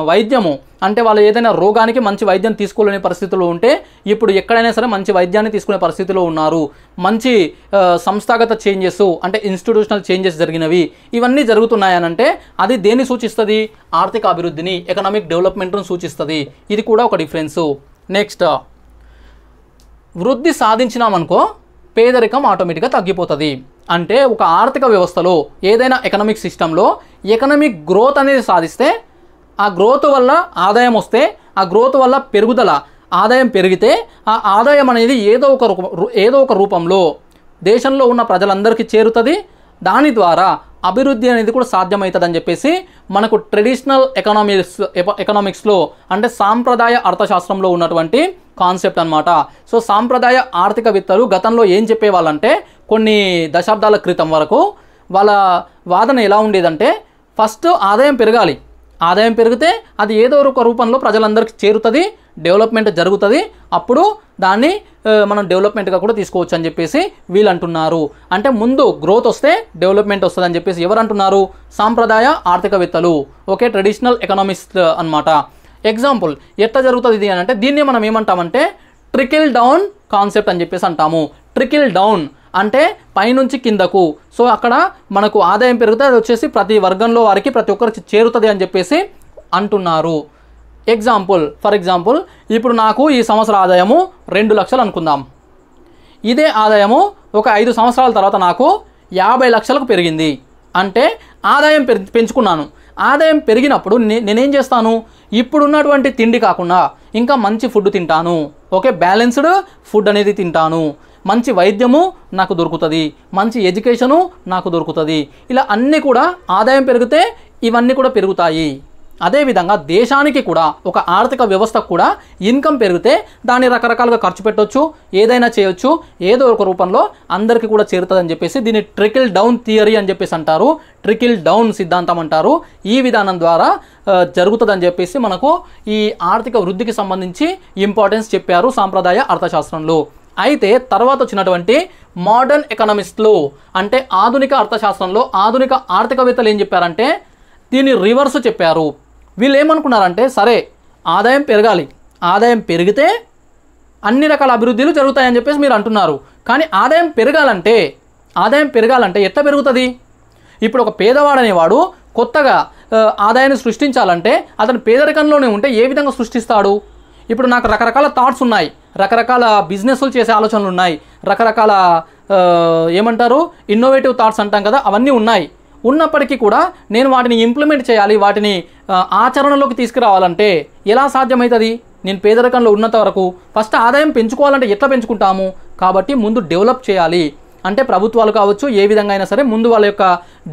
వైద్యము అంటే వాళ్ళు ఏదైనా రోగానికి మంచి వైద్యం తీసుకోలేని పరిస్థితులు ఉంటే ఇప్పుడు ఎక్కడైనా సరే మంచి వైద్యాన్ని తీసుకునే పరిస్థితిలో ఉన్నారు మంచి సంస్థాగత చేంజెస్ అంటే ఇన్స్టిట్యూషనల్ చేంజెస్ జరిగినవి ఇవన్నీ జరుగుతున్నాయనంటే అది దేన్ని సూచిస్తుంది ఆర్థిక అభివృద్ధిని ఎకనామిక్ డెవలప్మెంట్ను సూచిస్తుంది ఇది కూడా ఒక డిఫరెన్సు నెక్స్ట్ వృద్ధి సాధించినామనుకో పేదరికం ఆటోమేటిక్గా తగ్గిపోతుంది అంటే ఒక ఆర్థిక వ్యవస్థలో ఏదైనా ఎకనామిక్ సిస్టంలో ఎకనామిక్ గ్రోత్ అనేది సాధిస్తే ఆ గ్రోత్ వల్ల ఆదాయం వస్తే ఆ గ్రోత్ వల్ల పెరుగుదల ఆదాయం పెరిగితే ఆ ఆదాయం అనేది ఏదో ఒక ఏదో ఒక రూపంలో దేశంలో ఉన్న ప్రజలందరికీ చేరుతుంది దాని ద్వారా అభివృద్ధి అనేది కూడా సాధ్యమవుతుందని చెప్పేసి మనకు ట్రెడిషనల్ ఎకనామిక్స్ ఎకనామిక్స్లో అంటే సాంప్రదాయ అర్థశాస్త్రంలో ఉన్నటువంటి కాన్సెప్ట్ అనమాట సో సాంప్రదాయ ఆర్థికవేత్తలు గతంలో ఏం చెప్పేవాళ్ళంటే కొన్ని దశాబ్దాల క్రితం వరకు వాళ్ళ వాదన ఎలా ఉండేదంటే ఫస్ట్ ఆదాయం పెరగాలి ఆదాయం పెరిగితే అది ఏదో ఒక రూపంలో ప్రజలందరికీ చేరుతుంది డెవలప్మెంట్ జరుగుతుంది అప్పుడు దాన్ని మనం డెవలప్మెంట్గా కూడా తీసుకోవచ్చు అని చెప్పేసి వీళ్ళు అంటున్నారు అంటే ముందు గ్రోత్ వస్తే డెవలప్మెంట్ వస్తుంది అని చెప్పేసి ఎవరు అంటున్నారు సాంప్రదాయ ఆర్థికవేత్తలు ఓకే ట్రెడిషనల్ ఎకనామిస్ట్ అనమాట ఎగ్జాంపుల్ ఎట్లా జరుగుతుంది ఇది అని అంటే దీన్ని మనం ఏమంటామంటే ట్రికిల్ డౌన్ కాన్సెప్ట్ అని చెప్పేసి అంటాము ట్రికిల్ డౌన్ అంటే పైనుంచి కిందకు సో అక్కడ మనకు ఆదాయం పెరిగితే అది వచ్చేసి ప్రతి వర్గంలో వారికి ప్రతి ఒక్కరికి చేరుతుంది అని చెప్పేసి అంటున్నారు ఎగ్జాంపుల్ ఫర్ ఎగ్జాంపుల్ ఇప్పుడు నాకు ఈ సంవత్సర ఆదాయము రెండు లక్షలు అనుకుందాం ఇదే ఆదాయము ఒక ఐదు సంవత్సరాల తర్వాత నాకు యాభై లక్షలకు పెరిగింది అంటే ఆదాయం పెంచుకున్నాను ఆదాయం పెరిగినప్పుడు నేనేం చేస్తాను ఇప్పుడున్నటువంటి తిండి కాకుండా ఇంకా మంచి ఫుడ్ తింటాను ఓకే బ్యాలెన్స్డ్ ఫుడ్ అనేది తింటాను మంచి వైద్యము నాకు దొరుకుతుంది మంచి ఎడ్యుకేషను నాకు దొరుకుతుంది ఇలా అన్నీ కూడా ఆదాయం పెరిగితే ఇవన్నీ కూడా పెరుగుతాయి అదేవిధంగా దేశానికి కూడా ఒక ఆర్థిక వ్యవస్థ కూడా ఇన్కమ్ పెరిగితే దాన్ని రకరకాలుగా ఖర్చు పెట్టవచ్చు ఏదైనా చేయొచ్చు ఏదో ఒక రూపంలో అందరికీ కూడా చేరుతుందని చెప్పేసి దీన్ని ట్రికిల్ డౌన్ థియరీ అని చెప్పేసి అంటారు ట్రికిల్ డౌన్ సిద్ధాంతం అంటారు ఈ విధానం ద్వారా జరుగుతుందని చెప్పేసి మనకు ఈ ఆర్థిక వృద్ధికి సంబంధించి ఇంపార్టెన్స్ చెప్పారు సాంప్రదాయ అర్థశాస్త్రంలో అయితే తర్వాత వచ్చినటువంటి మోడర్న్ ఎకనామిస్ట్లు అంటే ఆధునిక అర్థశాస్త్రంలో ఆధునిక ఆర్థికవేత్తలు ఏం చెప్పారంటే దీన్ని రివర్స్ చెప్పారు వీళ్ళు ఏమనుకున్నారంటే సరే ఆదాయం పెరగాలి ఆదాయం పెరిగితే అన్ని రకాల అభివృద్ధిలు జరుగుతాయని చెప్పేసి మీరు అంటున్నారు కానీ ఆదాయం పెరగాలంటే ఆదాయం పెరగాలంటే ఎట్లా పెరుగుతుంది ఇప్పుడు ఒక పేదవాడనేవాడు కొత్తగా ఆదాయాన్ని సృష్టించాలంటే అతను పేదరికంలోనే ఉంటే ఏ విధంగా సృష్టిస్తాడు ఇప్పుడు నాకు రకరకాల థాట్స్ ఉన్నాయి రకరకాల బిజినెస్లు చేసే ఆలోచనలు ఉన్నాయి రకరకాల ఏమంటారు ఇన్నోవేటివ్ థాట్స్ అంటాం కదా అవన్నీ ఉన్నాయి ఉన్నప్పటికీ కూడా నేను వాటిని ఇంప్లిమెంట్ చేయాలి వాటిని ఆచరణలోకి తీసుకురావాలంటే ఎలా సాధ్యమవుతుంది నేను పేదరికంలో ఉన్నంత వరకు ఫస్ట్ ఆదాయం పెంచుకోవాలంటే ఎట్లా పెంచుకుంటాము కాబట్టి ముందు డెవలప్ చేయాలి అంటే ప్రభుత్వాలు కావచ్చు ఏ విధంగా అయినా సరే ముందు వాళ్ళ యొక్క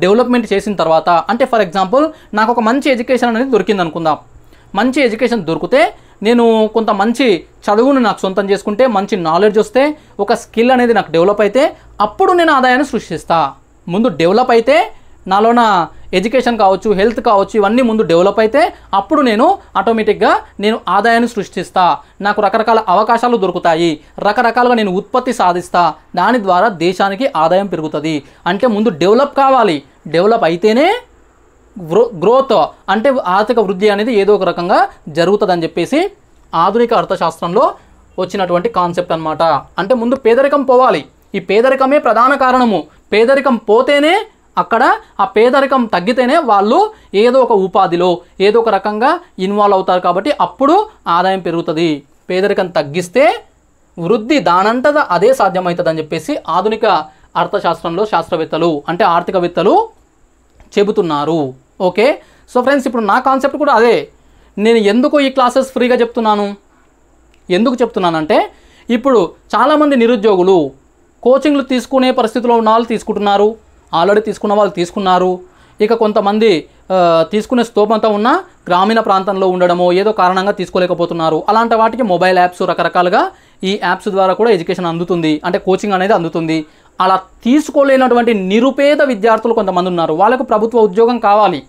డెవలప్మెంట్ చేసిన తర్వాత అంటే ఫర్ ఎగ్జాంపుల్ నాకు ఒక మంచి ఎడ్యుకేషన్ అనేది దొరికింది అనుకుందాం మంచి ఎడ్యుకేషన్ దొరికితే నేను కొంత మంచి చదువును నాకు సొంతం చేసుకుంటే మంచి నాలెడ్జ్ వస్తే ఒక స్కిల్ అనేది నాకు డెవలప్ అయితే అప్పుడు నేను ఆదాయాన్ని సృష్టిస్తా ముందు డెవలప్ అయితే నాలో నా ఎడ్యుకేషన్ కావచ్చు హెల్త్ కావచ్చు ఇవన్నీ ముందు డెవలప్ అయితే అప్పుడు నేను ఆటోమేటిక్గా నేను ఆదాయాన్ని సృష్టిస్తా నాకు రకరకాల అవకాశాలు దొరుకుతాయి రకరకాలుగా నేను ఉత్పత్తి సాధిస్తా దాని ద్వారా దేశానికి ఆదాయం పెరుగుతుంది అంటే ముందు డెవలప్ కావాలి డెవలప్ అయితేనే గ్రోత్ అంటే ఆర్థిక వృద్ధి అనేది ఏదో ఒక రకంగా జరుగుతుందని చెప్పేసి ఆధునిక అర్థశాస్త్రంలో వచ్చినటువంటి కాన్సెప్ట్ అనమాట అంటే ముందు పేదరికం పోవాలి ఈ పేదరికమే ప్రధాన కారణము పేదరికం పోతేనే అక్కడ ఆ పేదరికం తగ్గితేనే వాళ్ళు ఏదో ఒక ఉపాధిలో ఏదో ఒక రకంగా ఇన్వాల్వ్ అవుతారు కాబట్టి అప్పుడు ఆదాయం పెరుగుతుంది పేదరికం తగ్గిస్తే వృద్ధి దానంతదా అదే సాధ్యమవుతుందని చెప్పేసి ఆధునిక అర్థశాస్త్రంలో శాస్త్రవేత్తలు అంటే ఆర్థికవేత్తలు చెబుతున్నారు ఓకే సో ఫ్రెండ్స్ ఇప్పుడు నా కాన్సెప్ట్ కూడా అదే నేను ఎందుకు ఈ క్లాసెస్ ఫ్రీగా చెప్తున్నాను ఎందుకు చెప్తున్నానంటే ఇప్పుడు చాలామంది నిరుద్యోగులు కోచింగ్లు తీసుకునే పరిస్థితిలో ఉన్న వాళ్ళు తీసుకుంటున్నారు ఆల్రెడీ తీసుకున్న వాళ్ళు తీసుకున్నారు ఇక కొంతమంది తీసుకునే స్తోపంతో ఉన్న గ్రామీణ ప్రాంతంలో ఉండడమో ఏదో కారణంగా తీసుకోలేకపోతున్నారు అలాంటి వాటికి మొబైల్ యాప్స్ రకరకాలుగా ఈ యాప్స్ ద్వారా కూడా ఎడ్యుకేషన్ అందుతుంది అంటే కోచింగ్ అనేది అందుతుంది అలా తీసుకోలేనటువంటి నిరుపేద విద్యార్థులు కొంతమంది ఉన్నారు వాళ్ళకు ప్రభుత్వ ఉద్యోగం కావాలి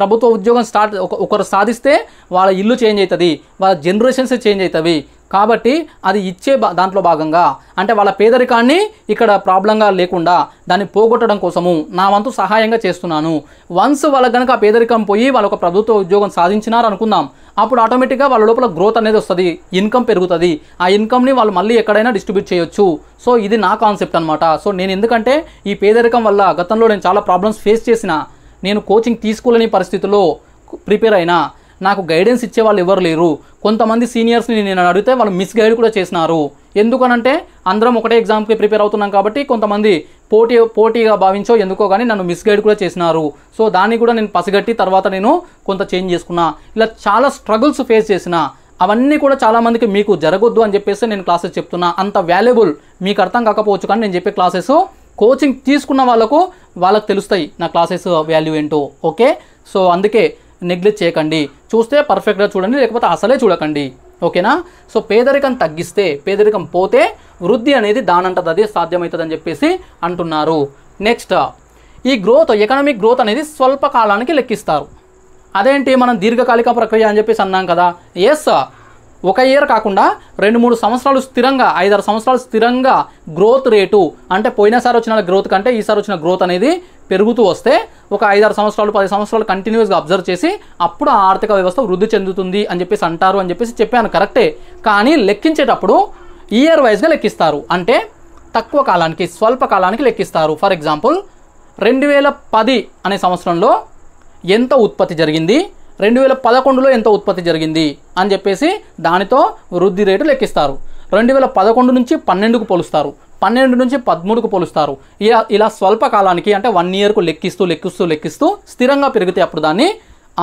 ప్రభుత్వ ఉద్యోగం స్టార్ట్ ఒకరు సాధిస్తే వాళ్ళ ఇల్లు చేంజ్ అవుతుంది వాళ్ళ జనరేషన్స్ చేంజ్ అవుతుంది కాబట్టి అది ఇచ్చే దాంట్లో భాగంగా అంటే వాళ్ళ పేదరికాన్ని ఇక్కడ ప్రాబ్లంగా లేకుండా దాన్ని పోగొట్టడం కోసము నా వంతు సహాయంగా చేస్తున్నాను వన్స్ వాళ్ళకి కనుక పేదరికం పోయి వాళ్ళ ఒక ప్రభుత్వ ఉద్యోగం సాధించినారు అనుకుందాం అప్పుడు ఆటోమేటిక్గా వాళ్ళ లోపల గ్రోత్ అనేది వస్తుంది ఇన్కమ్ పెరుగుతుంది ఆ ఇన్కమ్ని వాళ్ళు మళ్ళీ ఎక్కడైనా డిస్ట్రిబ్యూట్ చేయొచ్చు సో ఇది నా కాన్సెప్ట్ అనమాట సో నేను ఎందుకంటే ఈ పేదరికం వల్ల గతంలో నేను చాలా ప్రాబ్లమ్స్ ఫేస్ చేసిన నేను కోచింగ్ తీసుకోలేని పరిస్థితిలో ప్రిపేర్ అయినా నాకు గైడెన్స్ ఇచ్చే వాళ్ళు ఎవరు లేరు కొంతమంది సీనియర్స్ని నేను అడిగితే వాళ్ళు మిస్గైడ్ కూడా చేసినారు ఎందుకనంటే అందరం ఒకటే ఎగ్జామ్కి ప్రిపేర్ అవుతున్నాం కాబట్టి కొంతమంది పోటీ పోటీగా భావించో ఎందుకో కానీ నన్ను మిస్గైడ్ కూడా చేసినారు సో దాన్ని కూడా నేను పసిగట్టి తర్వాత నేను కొంత చేంజ్ చేసుకున్నా ఇలా చాలా స్ట్రగుల్స్ ఫేస్ చేసిన అవన్నీ కూడా చాలామందికి మీకు జరగొద్దు అని చెప్పేసి నేను క్లాసెస్ చెప్తున్నా అంత వాల్యుబుల్ మీకు అర్థం కాకపోవచ్చు కానీ నేను చెప్పే క్లాసెస్ కోచింగ్ తీసుకున్న వాళ్ళకు వాళ్ళకు తెలుస్తాయి నా క్లాసెస్ వాల్యూ ఏంటో ఓకే సో అందుకే నెగ్లెక్ట్ చేయకండి చూస్తే పర్ఫెక్ట్గా చూడండి లేకపోతే అసలే చూడకండి ఓకేనా సో పేదరికం తగ్గిస్తే పేదరికం పోతే వృద్ధి అనేది దానంటది అది సాధ్యమవుతుందని చెప్పేసి అంటున్నారు నెక్స్ట్ ఈ గ్రోత్ ఎకనామిక్ గ్రోత్ అనేది స్వల్పకాలానికి లెక్కిస్తారు అదేంటి మనం దీర్ఘకాలిక ప్రక్రియ అని చెప్పేసి అన్నాం కదా ఎస్ ఒక ఇయర్ కాకుండా రెండు మూడు సంవత్సరాలు స్థిరంగా ఐదారు సంవత్సరాలు స్థిరంగా గ్రోత్ రేటు అంటే పోయినసారి వచ్చిన గ్రోత్ కంటే ఈసారి వచ్చిన గ్రోత్ అనేది పెరుగుతూ వస్తే ఒక ఐదారు సంవత్సరాలు పది సంవత్సరాలు కంటిన్యూస్గా అబ్జర్వ్ చేసి అప్పుడు ఆ ఆర్థిక వ్యవస్థ వృద్ధి చెందుతుంది అని చెప్పేసి అంటారు అని చెప్పేసి చెప్పాను కరెక్టే కానీ లెక్కించేటప్పుడు ఇయర్ వైజ్గా లెక్కిస్తారు అంటే తక్కువ కాలానికి స్వల్ప కాలానికి లెక్కిస్తారు ఫర్ ఎగ్జాంపుల్ రెండు వేల పది అనే సంవత్సరంలో ఎంత ఉత్పత్తి జరిగింది రెండు వేల పదకొండులో ఎంత ఉత్పత్తి జరిగింది అని చెప్పేసి దానితో వృద్ధి రేటు లెక్కిస్తారు రెండు వేల పదకొండు నుంచి పన్నెండుకు పోలుస్తారు పన్నెండు నుంచి పదమూడుకు పోలుస్తారు ఇలా ఇలా స్వల్పకాలానికి అంటే వన్ ఇయర్కు లెక్కిస్తూ లెక్కిస్తూ లెక్కిస్తూ స్థిరంగా పెరిగితే అప్పుడు దాన్ని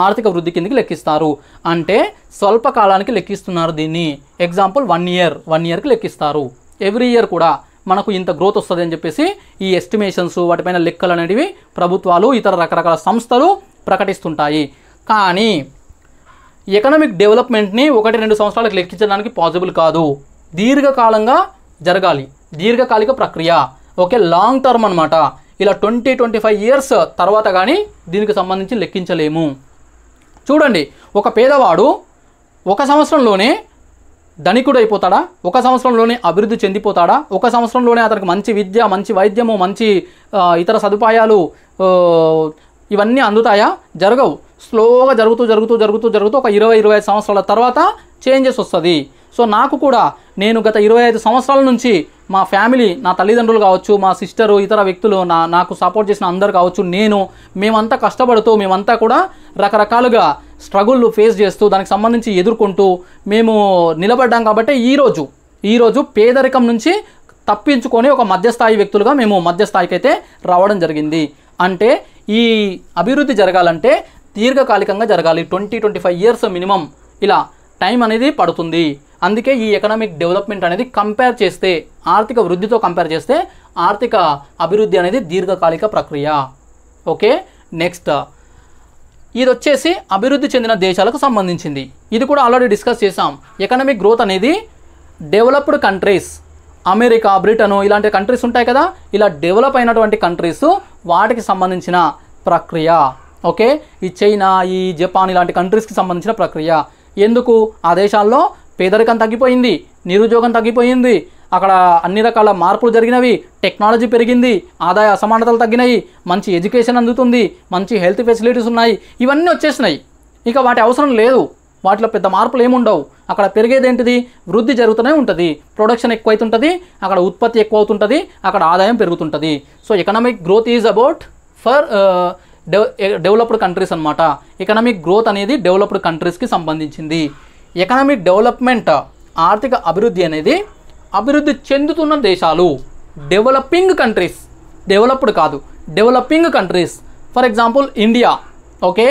ఆర్థిక వృద్ధి కిందికి లెక్కిస్తారు అంటే స్వల్పకాలానికి లెక్కిస్తున్నారు దీన్ని ఎగ్జాంపుల్ వన్ ఇయర్ వన్ ఇయర్కి లెక్కిస్తారు ఎవ్రీ ఇయర్ కూడా మనకు ఇంత గ్రోత్ వస్తుంది అని చెప్పేసి ఈ ఎస్టిమేషన్స్ వాటిపైన లెక్కలు అనేవి ప్రభుత్వాలు ఇతర రకరకాల సంస్థలు ప్రకటిస్తుంటాయి కానీ ఎకనామిక్ డెవలప్మెంట్ని ఒకటి రెండు సంవత్సరాలకు లెక్కించడానికి పాసిబుల్ కాదు దీర్ఘకాలంగా జరగాలి దీర్ఘకాలిక ప్రక్రియ ఓకే లాంగ్ టర్మ్ అనమాట ఇలా ట్వంటీ ట్వంటీ ఫైవ్ ఇయర్స్ తర్వాత కానీ దీనికి సంబంధించి లెక్కించలేము చూడండి ఒక పేదవాడు ఒక సంవత్సరంలోనే ధనికుడు అయిపోతాడా ఒక సంవత్సరంలోనే అభివృద్ధి చెందిపోతాడా ఒక సంవత్సరంలోనే అతనికి మంచి విద్య మంచి వైద్యము మంచి ఇతర సదుపాయాలు ఇవన్నీ అందుతాయా జరగవు స్లోగా జరుగుతూ జరుగుతూ జరుగుతూ జరుగుతూ ఒక ఇరవై ఇరవై సంవత్సరాల తర్వాత చేంజెస్ వస్తుంది సో నాకు కూడా నేను గత ఇరవై ఐదు సంవత్సరాల నుంచి మా ఫ్యామిలీ నా తల్లిదండ్రులు కావచ్చు మా సిస్టరు ఇతర వ్యక్తులు నా నాకు సపోర్ట్ చేసిన అందరు కావచ్చు నేను మేమంతా కష్టపడుతూ మేమంతా కూడా రకరకాలుగా స్ట్రగుల్ ఫేస్ చేస్తూ దానికి సంబంధించి ఎదుర్కొంటూ మేము నిలబడ్డాం కాబట్టి ఈరోజు ఈరోజు పేదరికం నుంచి తప్పించుకొని ఒక మధ్యస్థాయి వ్యక్తులుగా మేము మధ్యస్థాయికి అయితే రావడం జరిగింది అంటే ఈ అభివృద్ధి జరగాలంటే దీర్ఘకాలికంగా జరగాలి twenty twenty five years minimum ఇలా టైం అనేది పడుతుంది అందుకే ఈ ఎకనామిక్ డెవలప్మెంట్ అనేది కంపేర్ చేస్తే ఆర్థిక వృద్ధితో కంపేర్ చేస్తే ఆర్థిక అభివృద్ధి అనేది దీర్ఘకాలిక ప్రక్రియ ఓకే నెక్స్ట్ ఇది వచ్చేసి అభివృద్ధి చెందిన దేశాలకు సంబంధించింది ఇది కూడా ఆల్రెడీ డిస్కస్ చేసాం ఎకనామిక్ గ్రోత్ అనేది డెవలప్డ్ కంట్రీస్ అమెరికా బ్రిటను ఇలాంటి కంట్రీస్ ఉంటాయి కదా ఇలా డెవలప్ అయినటువంటి కంట్రీస్ వాటికి సంబంధించిన ప్రక్రియ ఓకే ఈ చైనా ఈ జపాన్ ఇలాంటి కంట్రీస్కి సంబంధించిన ప్రక్రియ ఎందుకు ఆ దేశాల్లో పేదరికం తగ్గిపోయింది నిరుద్యోగం తగ్గిపోయింది అక్కడ అన్ని రకాల మార్పులు జరిగినవి టెక్నాలజీ పెరిగింది ఆదాయ అసమానతలు తగ్గినాయి మంచి ఎడ్యుకేషన్ అందుతుంది మంచి హెల్త్ ఫెసిలిటీస్ ఉన్నాయి ఇవన్నీ వచ్చేసినాయి ఇక వాటి అవసరం లేదు వాటిలో పెద్ద మార్పులు ఏముండవు అక్కడ పెరిగేది ఏంటిది వృద్ధి జరుగుతూనే ఉంటుంది ప్రొడక్షన్ ఎక్కువైతుంటుంది అక్కడ ఉత్పత్తి ఎక్కువ అవుతుంటుంది అక్కడ ఆదాయం పెరుగుతుంటుంది so economic growth is about for developed countries అనమాట ఎకనామిక్ గ్రోత్ అనేది డెవలప్డ్ కంట్రీస్కి సంబంధించింది ఎకనామిక్ డెవలప్మెంట్ ఆర్థిక అభివృద్ధి అనేది అభివృద్ధి చెందుతున్న దేశాలు డెవలపింగ్ కంట్రీస్ డెవలప్డ్ కాదు developing countries for example India okay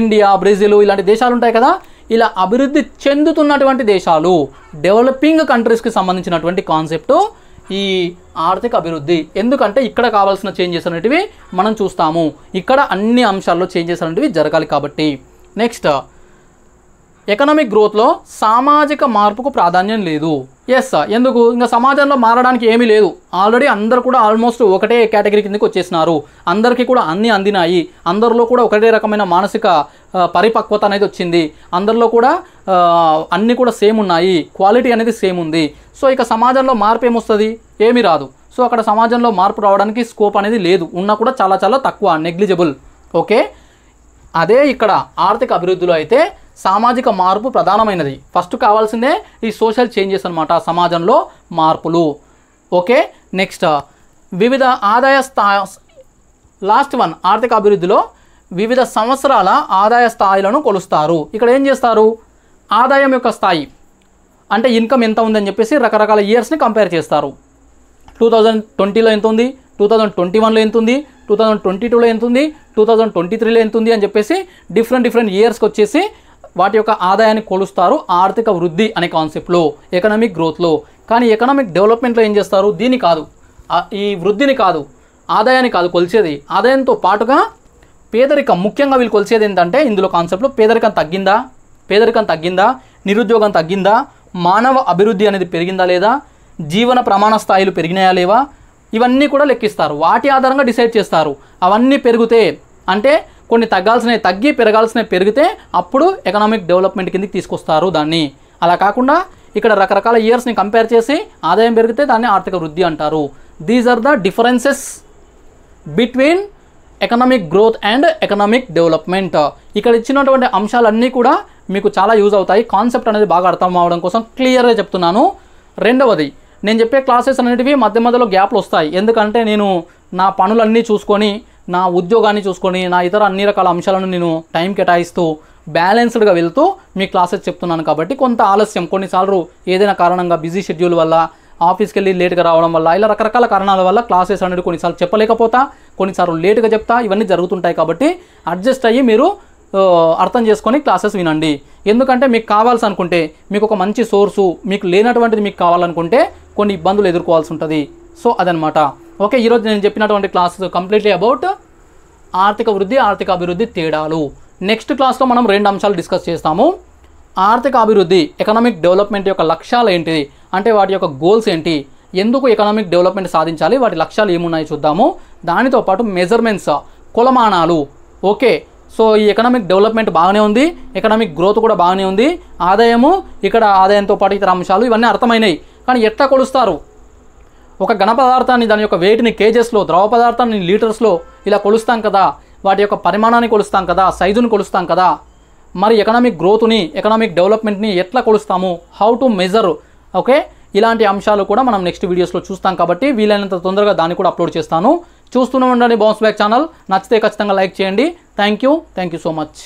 India Brazil ఇలాంటి దేశాలు ఉంటాయి కదా ఇలా అభివృద్ధి చెందుతున్నటువంటి దేశాలు డెవలపింగ్ కంట్రీస్కి సంబంధించినటువంటి కాన్సెప్టు ఈ ఆర్థిక అభివృద్ధి ఎందుకంటే ఇక్కడ కావాల్సిన చేంజెస్ అనేటివి మనం చూస్తాము ఇక్కడ అన్ని అంశాల్లో చేంజెస్ అనేటివి జరగాలి కాబట్టి నెక్స్ట్ ఎకనామిక్ గ్రోత్లో సామాజిక మార్పుకు ప్రాధాన్యం లేదు ఎస్ ఎందుకు ఇంకా సమాజంలో మారడానికి ఏమీ లేదు ఆల్రెడీ అందరు కూడా ఆల్మోస్ట్ ఒకటే కేటగిరీ కిందకి వచ్చేసినారు అందరికీ కూడా అన్నీ అందినాయి అందరిలో కూడా ఒకటే రకమైన మానసిక పరిపక్వత అనేది వచ్చింది అందరిలో కూడా అన్నీ కూడా సేమ్ ఉన్నాయి క్వాలిటీ అనేది సేమ్ ఉంది సో ఇక సమాజంలో మార్పు ఏమొస్తుంది ఏమీ రాదు సో అక్కడ సమాజంలో మార్పు రావడానికి స్కోప్ అనేది లేదు ఉన్నా కూడా చాలా చాలా తక్కువ నెగ్లిజిబుల్ ఓకే అదే ఇక్కడ ఆర్థిక అభివృద్ధిలో అయితే సామాజిక మార్పు ప్రధానమైనది ఫస్ట్ కావాల్సిందే ఈ సోషల్ చేంజెస్ అనమాట సమాజంలో మార్పులు ఓకే నెక్స్ట్ వివిధ ఆదాయ స్థా లాస్ట్ వన్ ఆర్థిక అభివృద్ధిలో వివిధ సంవత్సరాల ఆదాయ స్థాయిలను కొలుస్తారు ఇక్కడ ఏం చేస్తారు ఆదాయం యొక్క స్థాయి అంటే ఇన్కమ్ ఎంత ఉందని చెప్పేసి రకరకాల ఇయర్స్ని కంపేర్ చేస్తారు టూ థౌజండ్ ట్వంటీలో ఎంత ఉంది టూ థౌజండ్ ట్వంటీ వన్లో ఎంత ఉంది టూ థౌజండ్ ట్వంటీ టూలో ఎంత ఉంది టూ థౌజండ్ ట్వంటీ త్రీలో ఎంత ఉంది అని చెప్పేసి డిఫరెంట్ డిఫరెంట్ ఇయర్స్కి వచ్చేసి వాటి యొక్క ఆదాయాన్ని కొలుస్తారు ఆర్థిక వృద్ధి అనే కాన్సెప్ట్లో ఎకనామిక్ గ్రోత్లో కానీ ఎకనామిక్ డెవలప్మెంట్లో ఏం చేస్తారు దీన్ని కాదు ఈ వృద్ధిని కాదు ఆదాయాన్ని కాదు కొలిచేది ఆదాయంతో పాటుగా పేదరికం ముఖ్యంగా వీళ్ళు కొలిచేది ఏంటంటే ఇందులో కాన్సెప్ట్లో పేదరికం తగ్గిందా పేదరికం తగ్గిందా నిరుద్యోగం తగ్గిందా మానవ అభివృద్ధి అనేది పెరిగిందా లేదా జీవన ప్రమాణ స్థాయిలు పెరిగినాయా లేవా ఇవన్నీ కూడా లెక్కిస్తారు వాటి ఆధారంగా డిసైడ్ చేస్తారు అవన్నీ పెరిగితే అంటే కొన్ని తగ్గాల్సినవి తగ్గి పెరగాల్సినవి పెరిగితే అప్పుడు ఎకనామిక్ డెవలప్మెంట్ కిందకి తీసుకొస్తారు దాన్ని అలా కాకుండా ఇక్కడ రకరకాల ఇయర్స్ని కంపేర్ చేసి ఆదాయం పెరిగితే దాన్ని ఆర్థిక వృద్ధి అంటారు these are the differences between economic growth and economic development ఇక్కడ ఇచ్చినటువంటి అంశాలన్నీ కూడా మీకు చాలా యూజ్ అవుతాయి కాన్సెప్ట్ అనేది బాగా అర్థం అవడం కోసం క్లియర్గా చెప్తున్నాను రెండవది నేను చెప్పే క్లాసెస్ అనేటివి మధ్య మధ్యలో గ్యాప్లు వస్తాయి ఎందుకంటే నేను నా పనులన్నీ చూసుకొని నా ఉద్యోగాన్ని చూసుకొని నా ఇతర అన్ని రకాల అంశాలను నేను టైం కేటాయిస్తూ బ్యాలెన్స్డ్గా వెళ్తూ మీ క్లాసెస్ చెప్తున్నాను కాబట్టి కొంత ఆలస్యం కొన్నిసార్లు ఏదైనా కారణంగా బిజీ షెడ్యూల్ వల్ల ఆఫీస్కి వెళ్ళి లేట్గా రావడం వల్ల ఇలా రకరకాల కారణాల వల్ల క్లాసెస్ అనేది కొన్నిసార్లు చెప్పలేకపోతా కొన్నిసార్లు లేట్గా చెప్తా ఇవన్నీ జరుగుతుంటాయి కాబట్టి అడ్జస్ట్ అయ్యి మీరు అర్థం చేసుకొని క్లాసెస్ వినండి ఎందుకంటే మీకు కావాల్సి అనుకుంటే మీకు ఒక మంచి సోర్సు మీకు లేనటువంటిది మీకు కావాలనుకుంటే కొన్ని ఇబ్బందులు ఎదుర్కోవాల్సి ఉంటుంది సో అదనమాట ఓకే ఈరోజు నేను చెప్పినటువంటి క్లాస్ కంప్లీట్లీ అబౌట్ ఆర్థిక వృద్ధి ఆర్థిక అభివృద్ధి తేడాలు నెక్స్ట్ క్లాస్లో మనం రెండు అంశాలు డిస్కస్ చేస్తాము ఆర్థిక అభివృద్ధి ఎకనామిక్ డెవలప్మెంట్ యొక్క లక్ష్యాలు ఏంటి అంటే వాటి యొక్క గోల్స్ ఏంటి ఎందుకు ఎకనామిక్ డెవలప్మెంట్ సాధించాలి వాటి లక్ష్యాలు ఏమున్నాయో చూద్దాము దానితో పాటు మెజర్మెంట్స్ కులమానాలు ఓకే సో ఈ ఎకనామిక్ డెవలప్మెంట్ బాగానే ఉంది ఎకనామిక్ గ్రోత్ కూడా బాగానే ఉంది ఆదాయము ఇక్కడ ఆదాయంతో పాటు ఇతర అంశాలు ఇవన్నీ అర్థమైనాయి కానీ ఎట్లా కొలుస్తారు ఒక ఘన పదార్థాన్ని దాని యొక్క వెయిట్ని కేజెస్లో ద్రవ పదార్థాన్ని లీటర్స్లో ఇలా కొలుస్తాం కదా వాటి యొక్క పరిమాణాన్ని కొలుస్తాం కదా సైజును కొలుస్తాం కదా మరి ఎకనామిక్ గ్రోత్ని ఎకనామిక్ డెవలప్మెంట్ని ఎట్లా కొలుస్తాము హౌ టు మెజర్ ఓకే ఇలాంటి అంశాలు కూడా మనం నెక్స్ట్ వీడియోస్లో చూస్తాం కాబట్టి వీలైనంత తొందరగా దాన్ని కూడా అప్లోడ్ చేస్తాను చూస్తూనే ఉండండి బౌన్స్ బ్యాక్ ఛానల్ నచ్చితే ఖచ్చితంగా లైక్ చేయండి thank you thank you so much